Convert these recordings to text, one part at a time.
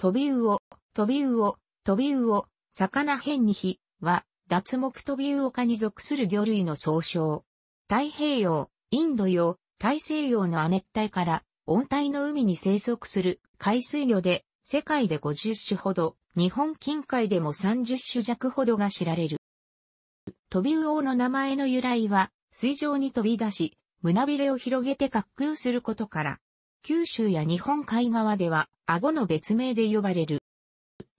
トビウオ、トビウオ、トビウオ、魚変に比は、脱目ビウオ科に属する魚類の総称。太平洋、インド洋、大西洋の亜熱帯から温帯の海に生息する海水魚で、世界で50種ほど、日本近海でも30種弱ほどが知られる。トビウオの名前の由来は、水上に飛び出し、胸びれを広げて滑空することから、九州や日本海側では、顎の別名で呼ばれる。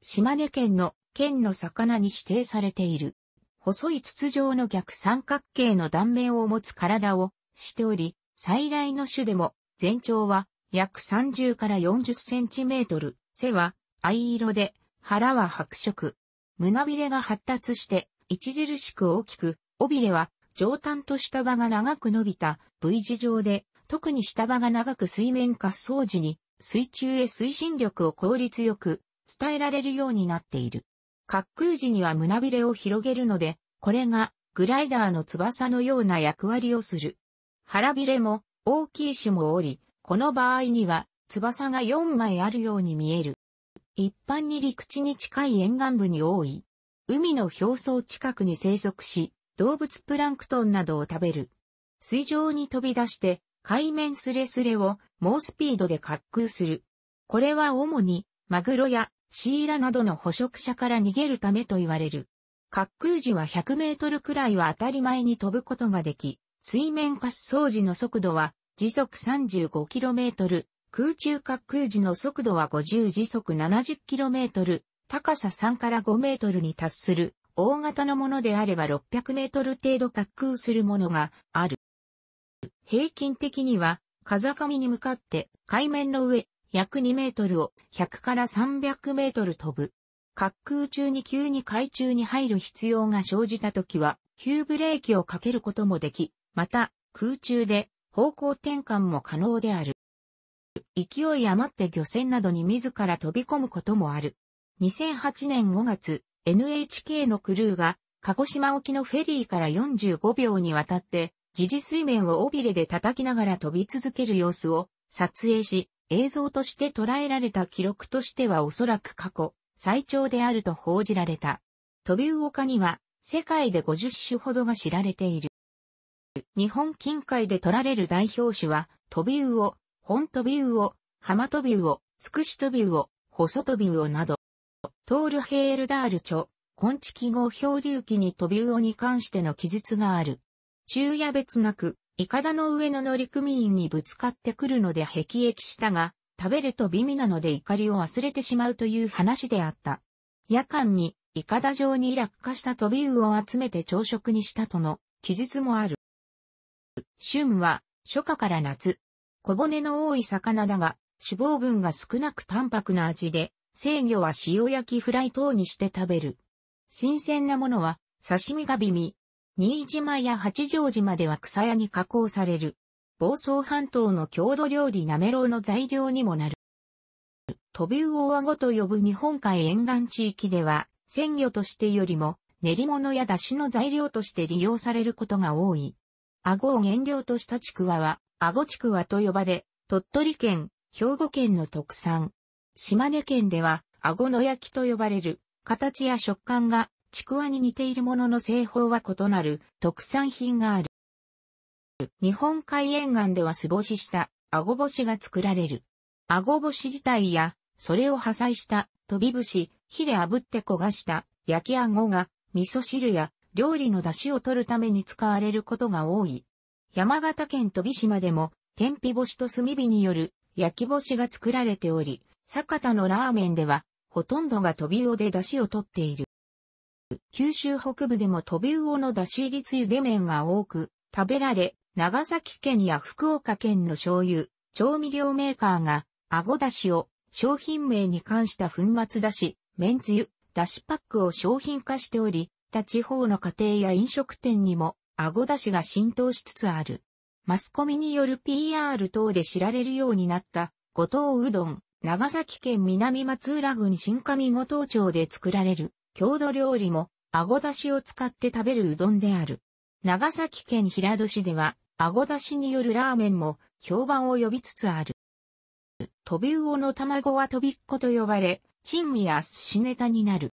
島根県の県の魚に指定されている。細い筒状の逆三角形の断面を持つ体をしており、最大の種でも全長は約30から40センチメートル。背は藍色で腹は白色。胸びれが発達して著しく大きく、尾びれは上端と下場が長く伸びた V 字状で特に下場が長く水面滑走時に水中へ推進力を効率よく伝えられるようになっている。滑空時には胸びれを広げるので、これがグライダーの翼のような役割をする。腹びれも大きい種もおり、この場合には翼が4枚あるように見える。一般に陸地に近い沿岸部に多い。海の表層近くに生息し、動物プランクトンなどを食べる。水上に飛び出して海面すれすれを猛スピードで滑空する。これは主にマグロやシイラなどの捕食者から逃げるためと言われる。滑空時は100メートルくらいは当たり前に飛ぶことができ、水面滑走時の速度は時速3 5トル、空中滑空時の速度は50時速7 0トル、高さ3から5メートルに達する大型のものであれば600メートル程度滑空するものがある。平均的には風上に向かって海面の上約2メートルを100から300メートル飛ぶ。滑空中に急に海中に入る必要が生じた時は急ブレーキをかけることもでき、また空中で方向転換も可能である。勢い余って漁船などに自ら飛び込むこともある。2008年5月、NHK のクルーが鹿児島沖のフェリーから45秒にわたって時事水面を尾びれで叩きながら飛び続ける様子を撮影し、映像として捉えられた記録としてはおそらく過去最長であると報じられた。飛び魚科には世界で50種ほどが知られている。日本近海で取られる代表種は、飛び魚、本飛び魚、浜飛び魚、つくし飛び魚、細飛び魚など。トールヘールダール著、根地記号漂流記に飛び魚に関しての記述がある。昼夜別なく、イカダの上の乗組員にぶつかってくるので辟易したが、食べると美味なので怒りを忘れてしまうという話であった。夜間に、イカダ上に落下した飛び魚を集めて朝食にしたとの記述もある。旬は、初夏から夏。小骨の多い魚だが、脂肪分が少なく淡白な味で、制御は塩焼きフライ等にして食べる。新鮮なものは、刺身が美味、新島や八丈島では草屋に加工される。房総半島の郷土料理なめろうの材料にもなる。飛び魚あゴと呼ぶ日本海沿岸地域では、鮮魚としてよりも、練り物や出汁の材料として利用されることが多い。顎を原料としたちくわは、顎ちくわと呼ばれ、鳥取県、兵庫県の特産。島根県では、顎の焼きと呼ばれる、形や食感がちくわに似ているものの製法は異なる特産品がある。日本海沿岸では素干ししたあご干しが作られる。あご干し自体や、それを破砕した飛び節、火で炙って焦がした焼きあごが味噌汁や料理の出汁を取るために使われることが多い。山形県飛島でも天日干しと炭火による焼き干しが作られており、酒田のラーメンではほとんどが飛びをで出汁を取っている。九州北部でも飛び魚の出し入りつゆで麺が多く食べられ、長崎県や福岡県の醤油、調味料メーカーが、あごだしを商品名に関した粉末だし、麺つゆ、だしパックを商品化しており、他地方の家庭や飲食店にも、あごだしが浸透しつつある。マスコミによる PR 等で知られるようになった、五島うどん、長崎県南松浦郡新上五島町で作られる、郷土料理も、あごだしを使って食べるうどんである。長崎県平戸市では、あごだしによるラーメンも評判を呼びつつある。トビウオの卵はトびっこと呼ばれ、珍味や寿司ネタになる。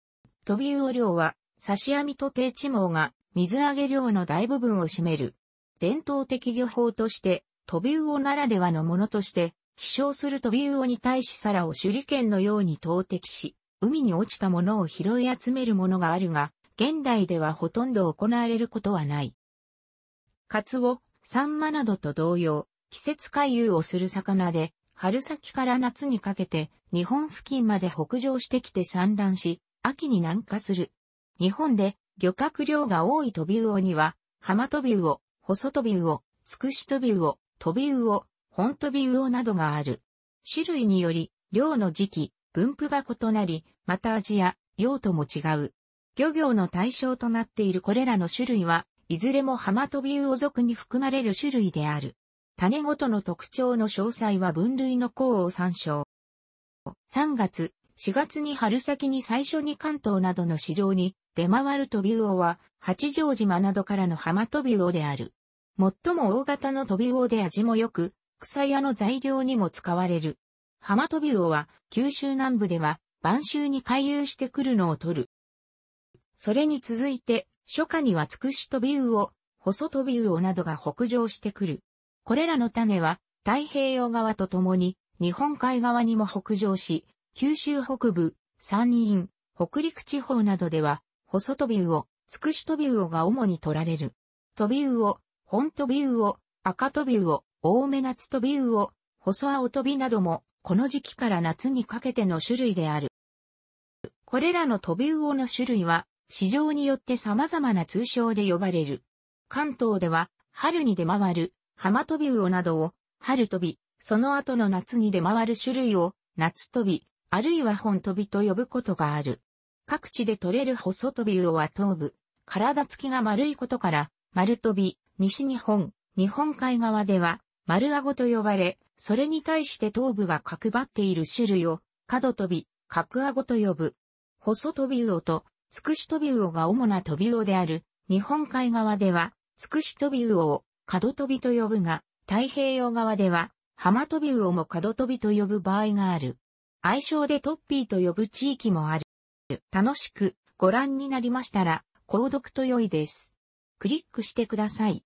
トビウオ漁は、刺し網と低地網が水揚げ量の大部分を占める。伝統的漁法として、トビウオならではのものとして、飛翔するトビウオに対し皿を手裏剣のように投擲し、海に落ちたものを拾い集めるものがあるが、現代ではほとんど行われることはない。カツオ、サンマなどと同様、季節回遊をする魚で、春先から夏にかけて日本付近まで北上してきて産卵し、秋に南下する。日本で漁獲量が多いトビウオには、浜トビウオ、細トビウオ、つくしトビウオ、トビウオ、ホントビウオなどがある。種類により、量の時期、分布が異なり、また味や用途も違う。漁業の対象となっているこれらの種類は、いずれもハマトビウオ属に含まれる種類である。種ごとの特徴の詳細は分類の項を参照。3月、4月に春先に最初に関東などの市場に出回るトビウオは、八丈島などからのハマトビウオである。最も大型のトビウオで味も良く、草屋の材料にも使われる。ハマトビウオは、九州南部では、晩秋に回遊してくるのを取る。それに続いて、初夏にはつくしトビウオ、細トビウオなどが北上してくる。これらの種は、太平洋側とともに、日本海側にも北上し、九州北部、山陰、北陸地方などでは、細トビウオ、つくしトビウオが主に取られる。トビウオ、本トビウオ、赤トビウオ、大目夏トビウオ、細青トビなども、この時期から夏にかけての種類である。これらのトビウオの種類は、市場によって様々な通称で呼ばれる。関東では、春に出回る、浜トビウオなどを、春飛び、その後の夏に出回る種類を、夏飛び、あるいは本飛びと呼ぶことがある。各地で取れる細飛び魚は頭部、体つきが丸いことから、丸飛び、西日本、日本海側では、丸顎と呼ばれ、それに対して頭部が角張っている種類を、角飛び、角顎と呼ぶ。細飛魚と、つくし飛魚が主な飛魚である、日本海側では、つくし飛魚を、角飛びと呼ぶが、太平洋側では、浜飛魚も角飛びと呼ぶ場合がある。愛称でトッピーと呼ぶ地域もある。楽しくご覧になりましたら、購読と良いです。クリックしてください。